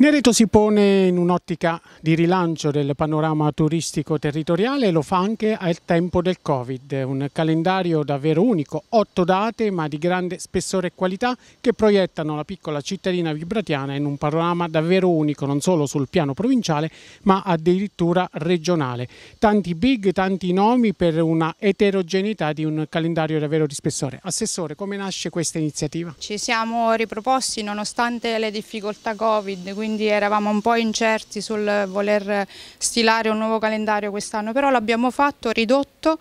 Nereto si pone in un'ottica di rilancio del panorama turistico territoriale e lo fa anche al tempo del Covid, un calendario davvero unico, otto date ma di grande spessore e qualità che proiettano la piccola cittadina vibratiana in un panorama davvero unico non solo sul piano provinciale ma addirittura regionale. Tanti big, tanti nomi per una eterogeneità di un calendario davvero di spessore. Assessore, come nasce questa iniziativa? Ci siamo riproposti nonostante le difficoltà Covid, quindi quindi eravamo un po' incerti sul voler stilare un nuovo calendario quest'anno, però l'abbiamo fatto ridotto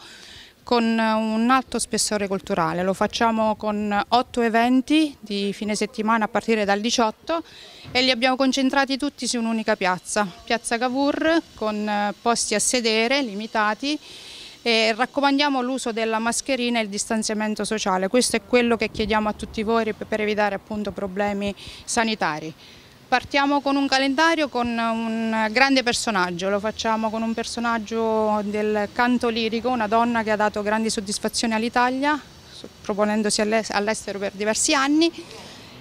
con un alto spessore culturale, lo facciamo con otto eventi di fine settimana a partire dal 18 e li abbiamo concentrati tutti su un'unica piazza, piazza Cavour con posti a sedere limitati e raccomandiamo l'uso della mascherina e il distanziamento sociale, questo è quello che chiediamo a tutti voi per evitare appunto problemi sanitari. Partiamo con un calendario con un grande personaggio, lo facciamo con un personaggio del canto lirico, una donna che ha dato grandi soddisfazioni all'Italia, proponendosi all'estero per diversi anni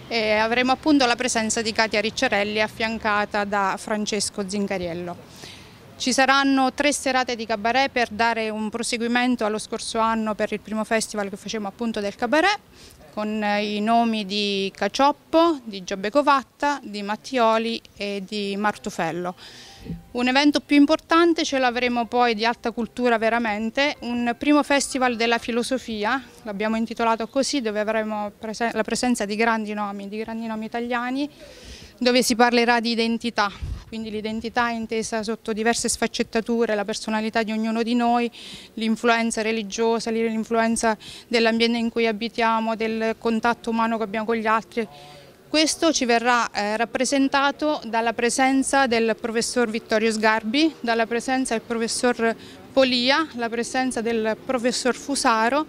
e avremo appunto la presenza di Katia Ricciarelli affiancata da Francesco Zincariello. Ci saranno tre serate di cabaret per dare un proseguimento allo scorso anno per il primo festival che facevamo appunto del cabaret con eh, i nomi di Cacioppo, di Giobbe Covatta, di Mattioli e di Martufello. Un evento più importante ce l'avremo poi di alta cultura veramente, un primo festival della filosofia, l'abbiamo intitolato così, dove avremo la presenza di grandi nomi, di grandi nomi italiani, dove si parlerà di identità, quindi l'identità è intesa sotto diverse sfaccettature, la personalità di ognuno di noi, l'influenza religiosa, l'influenza dell'ambiente in cui abitiamo, del contatto umano che abbiamo con gli altri. Questo ci verrà eh, rappresentato dalla presenza del professor Vittorio Sgarbi, dalla presenza del professor Polia, la presenza del professor Fusaro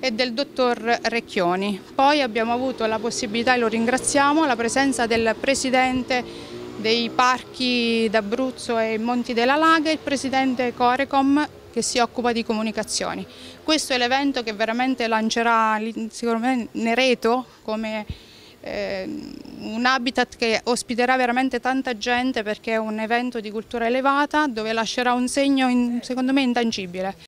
e del dottor Recchioni. Poi abbiamo avuto la possibilità, e lo ringraziamo, la presenza del presidente dei parchi d'Abruzzo e Monti della Laga, e il presidente Corecom che si occupa di comunicazioni. Questo è l'evento che veramente lancerà sicuramente Nereto come eh, un habitat che ospiterà veramente tanta gente perché è un evento di cultura elevata dove lascerà un segno in, secondo me intangibile.